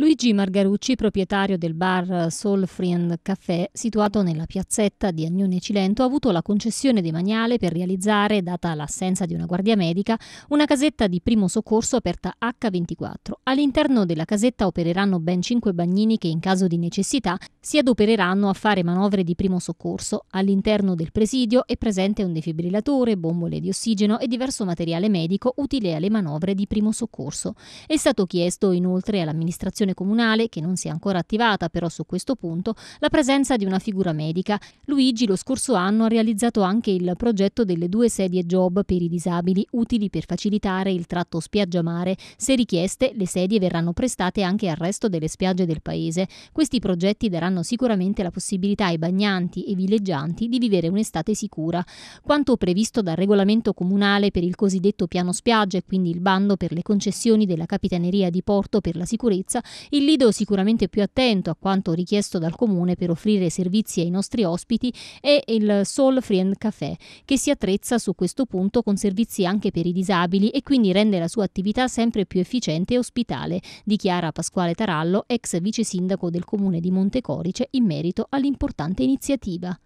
Luigi Margarucci, proprietario del bar Soul Friend Café, situato nella piazzetta di Agnone Cilento, ha avuto la concessione demaniale per realizzare, data l'assenza di una guardia medica, una casetta di primo soccorso aperta H24. All'interno della casetta opereranno ben cinque bagnini che in caso di necessità si adopereranno a fare manovre di primo soccorso. All'interno del presidio è presente un defibrillatore, bombole di ossigeno e diverso materiale medico utile alle manovre di primo soccorso. È stato chiesto inoltre all'amministrazione amministrazione comunale, che non si è ancora attivata però su questo punto, la presenza di una figura medica. Luigi lo scorso anno ha realizzato anche il progetto delle due sedie job per i disabili, utili per facilitare il tratto spiaggia-mare. Se richieste, le sedie verranno prestate anche al resto delle spiagge del paese. Questi progetti daranno sicuramente la possibilità ai bagnanti e villeggianti di vivere un'estate sicura. Quanto previsto dal regolamento comunale per il cosiddetto piano spiaggia e quindi il bando per le concessioni della Capitaneria di Porto per la sicurezza, il Lido sicuramente più attento a quanto richiesto dal comune per offrire servizi ai nostri ospiti è il Soul Friend Café, che si attrezza su questo punto con servizi anche per i disabili e quindi rende la sua attività sempre più efficiente e ospitale, dichiara Pasquale Tarallo, ex vice sindaco del comune di Montecorice, in merito all'importante iniziativa.